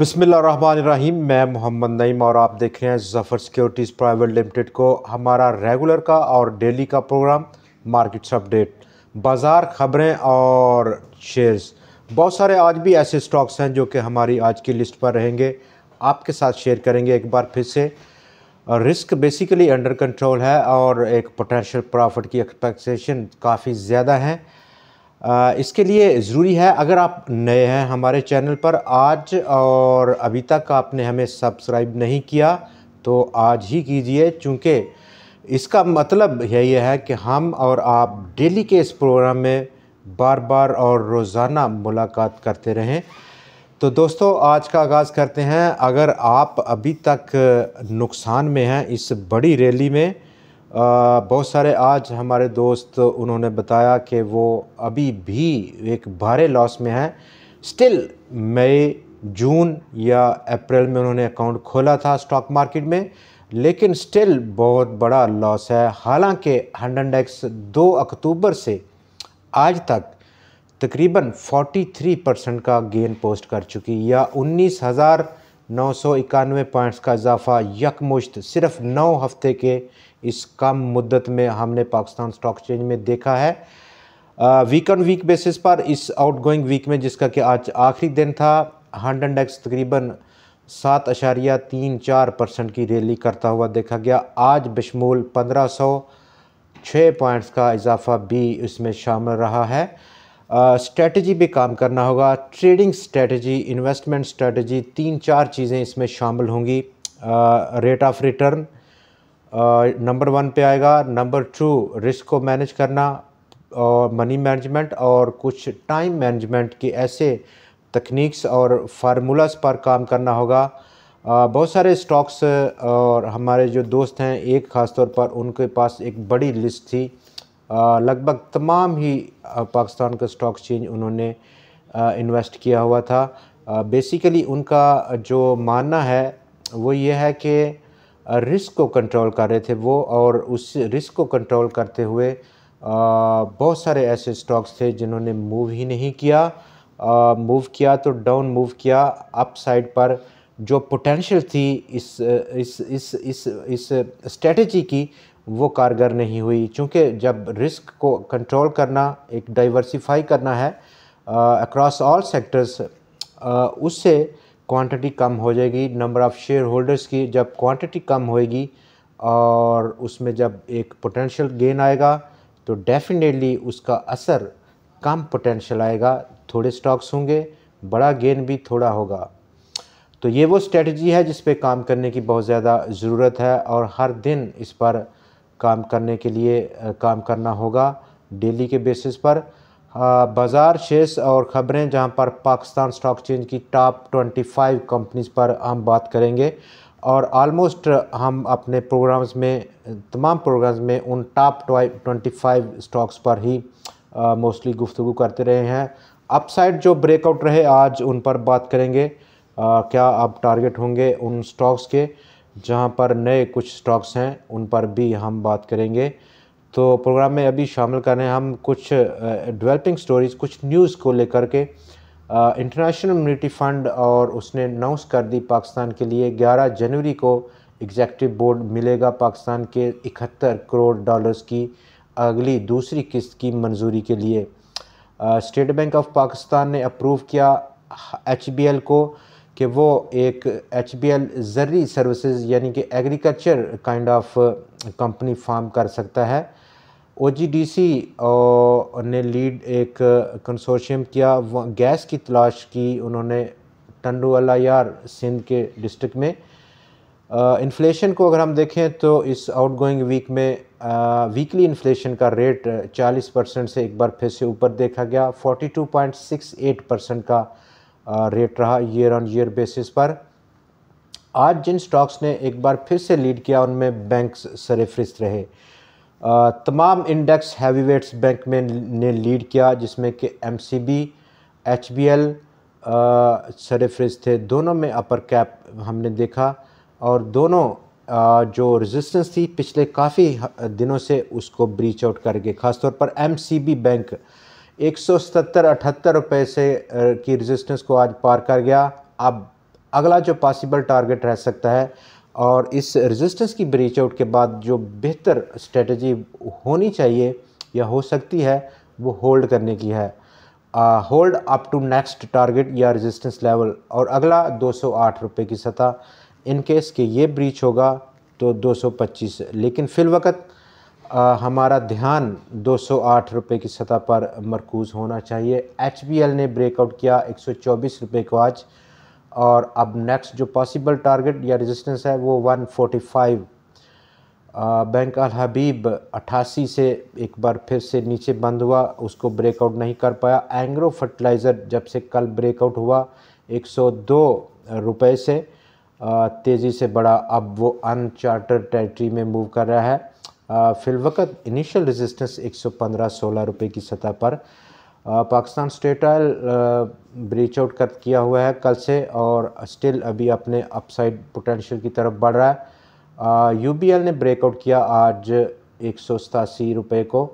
रहीम मैं मोहम्मद नईम और आप देख रहे हैं जफ़र सिक्योरिटीज़ प्राइवेट लिमिटेड को हमारा रेगुलर का और डेली का प्रोग्राम मार्केट्स अपडेट बाज़ार ख़बरें और शेयर्स बहुत सारे आज भी ऐसे स्टॉक्स हैं जो कि हमारी आज की लिस्ट पर रहेंगे आपके साथ शेयर करेंगे एक बार फिर से रिस्क बेसिकली अंडर कंट्रोल है और एक पोटेंशल प्रॉफिट की एक्सपेक्टेशन काफ़ी ज़्यादा है इसके लिए ज़रूरी है अगर आप नए हैं हमारे चैनल पर आज और अभी तक आपने हमें सब्सक्राइब नहीं किया तो आज ही कीजिए चूँकि इसका मतलब है ये है कि हम और आप डेली के इस प्रोग्राम में बार बार और रोज़ाना मुलाकात करते रहें तो दोस्तों आज का आगाज़ करते हैं अगर आप अभी तक नुकसान में हैं इस बड़ी रैली में बहुत सारे आज हमारे दोस्त उन्होंने बताया कि वो अभी भी एक भारे लॉस में हैं स्टिल मई जून या अप्रैल में उन्होंने अकाउंट खोला था स्टॉक मार्केट में लेकिन स्टिल बहुत बड़ा लॉस है हालांकि हंडन एक्स दो अक्टूबर से आज तक तकरीबन 43 परसेंट का गेन पोस्ट कर चुकी या उन्नीस हज़ार नौ सौ इक्यानवे पॉइंट्स का इजाफा यकमुश्त सिर्फ नौ हफ्ते के इस कम मुद्दत में हमने पाकिस्तान स्टॉक एक्सचेंज में देखा है वीक ऑन वीक बेसिस पर इस आउट गोइंग वीक में जिसका कि आज आखिरी दिन था हंड इंडेक्स तकरीबन सात अशारिया तीन चार परसेंट की रैली करता हुआ देखा गया आज बशमूल पंद्रह सौ छः पॉइंट्स का इजाफा भी इसमें शामिल रहा है स्ट्रेटजी पे काम करना होगा ट्रेडिंग स्ट्रेटजी इन्वेस्टमेंट स्ट्रेटजी तीन चार चीज़ें इसमें शामिल होंगी rate of return number one पे आएगा नंबर टू रिस्क को मैनेज करना और मनी मैनेजमेंट और कुछ टाइम मैनेजमेंट के ऐसे तकनीक्स और फार्मूलाज पर काम करना होगा बहुत सारे स्टॉक्स और हमारे जो दोस्त हैं एक ख़ास तौर पर उनके पास एक बड़ी लिस्ट थी लगभग तमाम ही पाकिस्तान का स्टॉक चेंज उन्होंने इन्वेस्ट किया हुआ था बेसिकली उनका जो मानना है वो ये है कि रिस्क को कंट्रोल कर रहे थे वो और उस रिस्क को कंट्रोल करते हुए बहुत सारे ऐसे स्टॉक्स थे जिन्होंने मूव ही नहीं किया मूव किया तो डाउन मूव किया अप साइड पर जो पोटेंशियल थी इस इस इस इस इस स्ट्रेटजी की वो कारगर नहीं हुई चूँकि जब रिस्क को कंट्रोल करना एक डाइवर्सिफाई करना है अक्रॉस ऑल सेक्टर्स उससे क्वांटिटी कम हो जाएगी नंबर ऑफ़ शेयर होल्डर्स की जब क्वांटिटी कम होएगी और उसमें जब एक पोटेंशियल गेन आएगा तो डेफिनेटली उसका असर कम पोटेंशियल आएगा थोड़े स्टॉक्स होंगे बड़ा गेन भी थोड़ा होगा तो ये वो स्ट्रेटजी है जिस पर काम करने की बहुत ज़्यादा ज़रूरत है और हर दिन इस पर काम करने के लिए काम करना होगा डेली के बेसिस पर बाज़ार शेष और ख़बरें जहां पर पाकिस्तान स्टॉक चेंज की टॉप 25 कंपनीज पर हम बात करेंगे और आलमोस्ट हम अपने प्रोग्राम्स में तमाम प्रोग्राम्स में उन टॉप ट्वेंटी फाइव स्टॉक्स पर ही मोस्टली गुफ्तु करते रहे हैं अपसाइड जो ब्रेकआउट रहे आज उन पर बात करेंगे आ, क्या अब टारगेट होंगे उन स्टॉक्स के जहाँ पर नए कुछ स्टॉक्स हैं उन पर भी हम बात करेंगे तो प्रोग्राम में अभी शामिल कर रहे हैं हम कुछ डेवलपिंग स्टोरीज़ कुछ न्यूज़ को लेकर के इंटरनेशनल इम्यूनिटी फ़ंड और उसने अनाउंस कर दी पाकिस्तान के लिए 11 जनवरी को एग्जैक्टिव बोर्ड मिलेगा पाकिस्तान के इकहत्तर करोड़ डॉलर्स की अगली दूसरी किस्त की मंजूरी के लिए स्टेट बैंक ऑफ पाकिस्तान ने अप्रूव किया एच को कि वो एक एच बी एल ज़र्री सर्विसज़ यानी कि agriculture kind of company farm कर सकता है ओ जी डी सी ने लीड एक कंसोशियम uh, किया गैस की तलाश की उन्होंने टंडू अला यार सिंध के डिस्ट्रिक्ट में इन्फ्लेशन uh, को अगर हम देखें तो इस आउट गोइंग वीक में आ, वीकली इन्फ्लेशन का रेट 40 परसेंट से एक बार फिर से ऊपर देखा गया 42.68 परसेंट का रेट रहा ईयर ऑन ईयर बेसिस पर आज जिन स्टॉक्स ने एक बार फिर से लीड किया उनमें बैंक सरफहरिस्त रहे तमाम इंडेक्स हैवीवेट्स बैंक में ने लीड किया जिसमें कि M C B H B L सरफहरिस्त थे दोनों में अपर कैप हमने देखा और दोनों जो रेजिस्टेंस थी पिछले काफ़ी दिनों से उसको ब्रीच आउट करके ख़ासतौर पर एम सी बी बैंक एक सौ अठहत्तर से की रेजिस्टेंस को आज पार कर गया अब अगला जो पॉसिबल टारगेट रह सकता है और इस रेजिस्टेंस की ब्रीच आउट के बाद जो बेहतर स्ट्रेटजी होनी चाहिए या हो सकती है वो होल्ड करने की है hold up to next target या रेजिस्टेंस लेवल और अगला दो सौ आठ रुपये की सतह इनकेस के ये ब्रीच होगा तो 225 लेकिन वक्त आ, हमारा ध्यान 208 रुपए की सतह पर मरकूज़ होना चाहिए एच ने ब्रेकआउट किया 124 रुपए को आज और अब नेक्स्ट जो पॉसिबल टारगेट या रेजिस्टेंस है वो 145 फाइव बैंक अल हबीब 88 से एक बार फिर से नीचे बंद हुआ उसको ब्रेकआउट नहीं कर पाया एंग्रो फर्टिलाइज़र जब से कल ब्रेकआउट हुआ 102 रुपए से तेज़ी से बढ़ा अब वो अनचार्टर टेरिटरी में मूव कर रहा है फिलवक़त इनिशियल रेजिस्टेंस 115-16 रुपए की सतह पर Pakistan state oil breach out कर किया हुआ है कल से और स्टिल अभी अपने अपसाइड पोटेंशियल की तरफ बढ़ रहा है यू बी एल ने ब्रेकआउट किया आज एक सौ सतासी रुपये को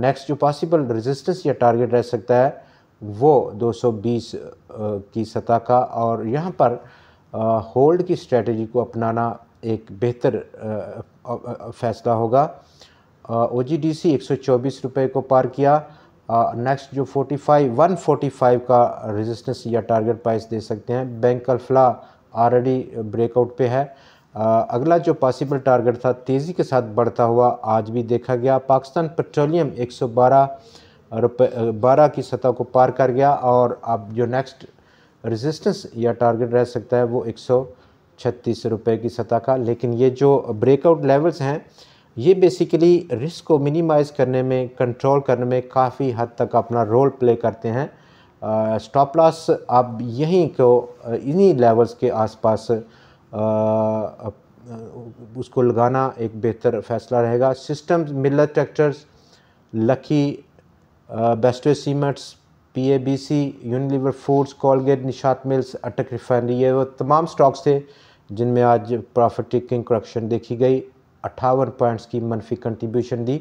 नेक्स्ट जो पॉसिबल रेजिस्टेंस या टारगेट रह सकता है वो 220 की सतह का और यहाँ पर होल्ड की स्ट्रेटजी को अपनाना एक बेहतर फैसला होगा ओ जी डी सी एक सौ चौबीस रुपये को पार किया नेक्स्ट जो forty five one forty five का रेजिस्टेंस या टारगेट प्राइस दे सकते हैं बैंक अल्फला ऑलरेडी ब्रेकआउट पे है आ, अगला जो पॉसिबल टारगेट था तेज़ी के साथ बढ़ता हुआ आज भी देखा गया पाकिस्तान पेट्रोलियम 112 रुपये बारह की सतह को पार कर गया और अब जो नेक्स्ट रेजिस्टेंस या टारगेट रह सकता है वो एक सौ छत्तीस रुपये की सतह का लेकिन ये जो ब्रेकआउट लेवल्स हैं ये बेसिकली रिस्क को मिनिमाइज़ करने में कंट्रोल करने में काफ़ी हद तक अपना रोल प्ले करते हैं स्टॉप लॉस आप यहीं को इन्हीं लेवल्स के आसपास उसको लगाना एक बेहतर फैसला रहेगा system Millat tractors Lucky Bestway cements P A B C Unilever foods Colgate Nishat mills Attock refinery ये वो तमाम स्टॉक्स थे जिनमें आज प्रॉफिट टेकिंग करप्शन देखी गई अट्ठावन पॉइंट्स की मनफी कंट्रीब्यूशन दी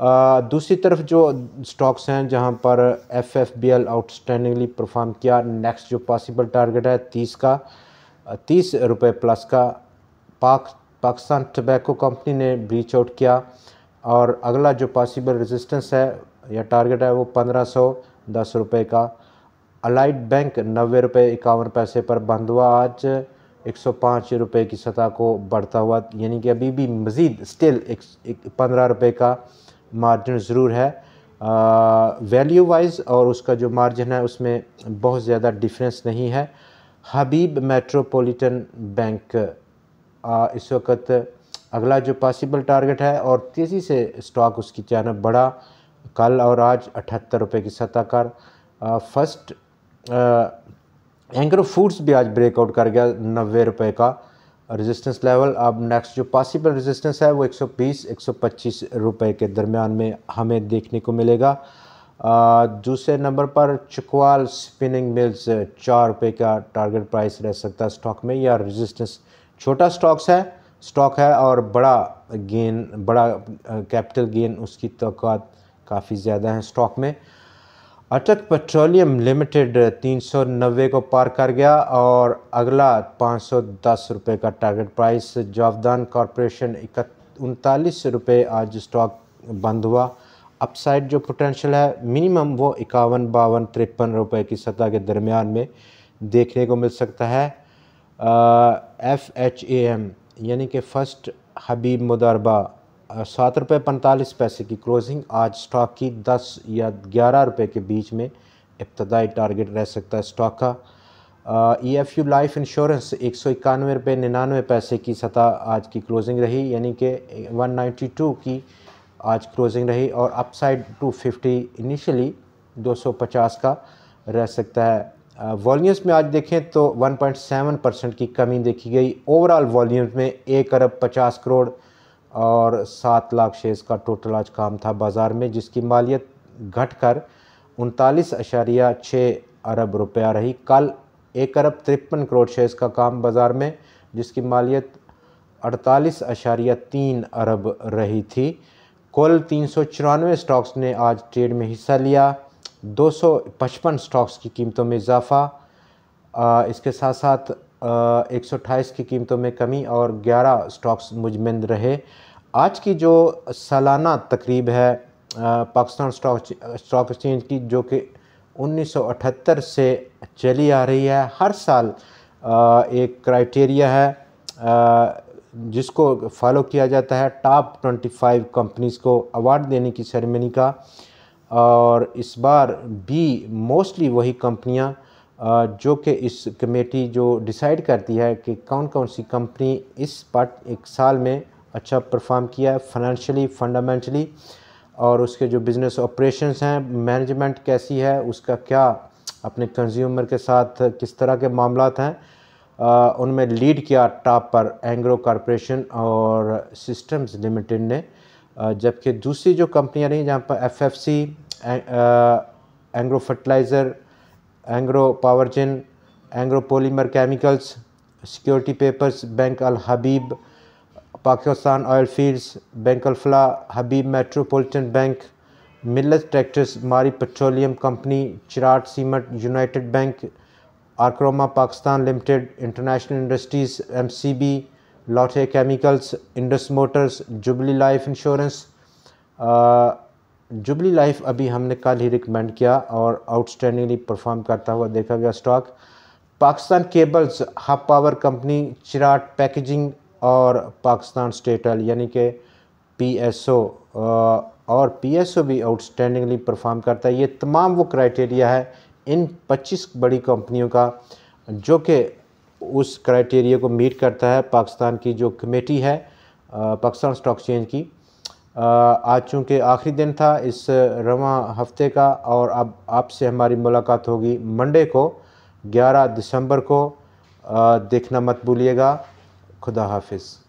आ, दूसरी तरफ जो स्टॉक्स हैं जहां पर F F B L outstandingly perform किया नेक्स्ट जो पॉसिबल टारगेट है तीस का तीस रुपये प्लस का पाक पाकिस्तान टबैको कंपनी ने ब्रीच आउट किया और अगला जो पॉसिबल रेजिस्टेंस है या टारगेट है वो पंद्रह सौ दस रुपये का अलाइड बैंक नब्बे रुपये इक्यावन पैसे पर बंद हुआ आज एक सौ पाँच रुपये की सतह को बढ़ता हुआ यानी कि अभी भी मज़ीद स्टिल एक, एक पंद्रह रुपये का मार्जिन ज़रूर है वैल्यू वाइज और उसका जो मार्जिन है उसमें बहुत ज़्यादा डिफरेंस नहीं है हबीब मेट्रोपॉलिटन बैंक आ, इस वक्त अगला जो पॉसिबल टारगेट है और तेज़ी से स्टॉक उसकी जानब बढ़ा कल और आज अठहत्तर रुपये की सतह कर फर्स्ट एंकर फूड्स भी आज ब्रेकआउट कर गया नब्बे रुपये का रेजिस्टेंस लेवल अब नेक्स्ट जो पॉसिबल रेजिस्टेंस है वो 120 125 रुपए के दरमियान में हमें देखने को मिलेगा दूसरे नंबर पर चकवाल स्पिनिंग मिल्स चार रुपये का टारगेट प्राइस रह सकता है स्टॉक में या रेजिस्टेंस छोटा स्टॉक्स है स्टॉक है और बड़ा गेन बड़ा कैपिटल गेन उसकी तो काफ़ी ज़्यादा हैं स्टॉक में अटक पेट्रोलियम लिमिटेड तीन सौ नब्बे को पार कर गया और अगला पाँच सौ दस रुपये का टारगेट प्राइस जॉवदान कॉरपोरेशन इक उनतालीस रुपये आज स्टॉक बंद हुआ अपसाइड जो पोटेंशियल है मिनिमम वो इक्यावन बावन तिरपन रुपये की सतह के दरमियान में देखने को मिल सकता है एफ़ एच ए एम यानी कि फ़र्स्ट हबीब मुदारबा सात रुपये पैंतालीस पैसे की क्लोजिंग आज स्टॉक की दस या ग्यारह रुपये के बीच में इब्तदाई टारगेट रह सकता है स्टॉक का E F U life insurance एक सौ इक्यानवे रुपये निन्यानवे पैसे की सतह आज की क्लोजिंग रही यानी कि वन नाइन्टी टू की आज क्लोजिंग रही और अपसाइड टू फिफ्टी इनिशियली दो सौ पचास का रह सकता है वॉल्यूम्स में आज देखें तो वन पॉइंट सेवन परसेंट की कमी देखी गई ओवरऑल वॉल्यूम्स में एक अरब पचास करोड़ और सात लाख शेयर्स का टोटल आज काम था बाज़ार में जिसकी मालियत घट कर उनतालीस अशारिया छः अरब रुपया रही कल एक अरब तिरपन करोड़ शेयर्स का काम बाज़ार में जिसकी मालियत अड़तालीस अशारिया तीन अरब रही थी कुल तीन सौ चौरानवे स्टॉक्स ने आज ट्रेड में हिस्सा लिया दो सौ पचपन स्टॉक्स की कीमतों में इजाफा इसके साथ साथ एक सौ अट्ठाईस की कीमतों में कमी और ग्यारह स्टॉक्स मुजमंद रहे आज की जो सालाना तकरीब है पाकिस्तान स्टॉक स्टॉक एक्सचेंज की जो कि 1978 से चली आ रही है हर साल एक क्राइटेरिया है जिसको फॉलो किया जाता है टॉप 25 कंपनीज़ को अवार्ड देने की सेरेमनी का और इस बार भी मोस्टली वही कंपनियां जो कि इस कमेटी जो डिसाइड करती है कि कौन कौन सी कंपनी इस पार्ट एक साल में अच्छा परफॉर्म किया है फाइनेंशियली फंडामेंटली और उसके जो बिज़नेस ऑपरेशंस हैं मैनेजमेंट कैसी है उसका क्या अपने कंज्यूमर के साथ किस तरह के मामला हैं उनमें लीड किया टॉप पर एंग्रो कॉरपोरेशन और सिस्टम्स लिमिटेड ने जबकि दूसरी जो कंपनियां रही जहाँ पर FFC Engro fertiliser Engro Powergen Engro polymer chemicals security papers bank Al Habib Pakistan oil fields bank Alfalah Habib metropolitan bank Millat tractors Mari petroleum company Cherat cement united bank Archroma Pakistan limited international industries M C B Lotte chemicals Indus motors jubilee life insurance jubilee life अभी हमने कल ही recommend किया और outstandingly perform करता हुआ देखा गया stock Pakistan cables hub power company Cherat packaging और पाकिस्तान स्टेटल यानी कि पीएसओ और पीएसओ भी आउटस्टैंडिंगली परफॉर्म करता है ये तमाम वो क्राइटेरिया है इन 25 बड़ी कंपनियों का जो कि उस क्राइटेरिया को मीट करता है पाकिस्तान की जो कमेटी है पाकिस्तान स्टॉक चेंज की आज चूँकि आखिरी दिन था इस रवा हफ्ते का और अब आपसे हमारी मुलाकात होगी मंडे को 11 दिसंबर को देखना मत भूलिएगा Kuda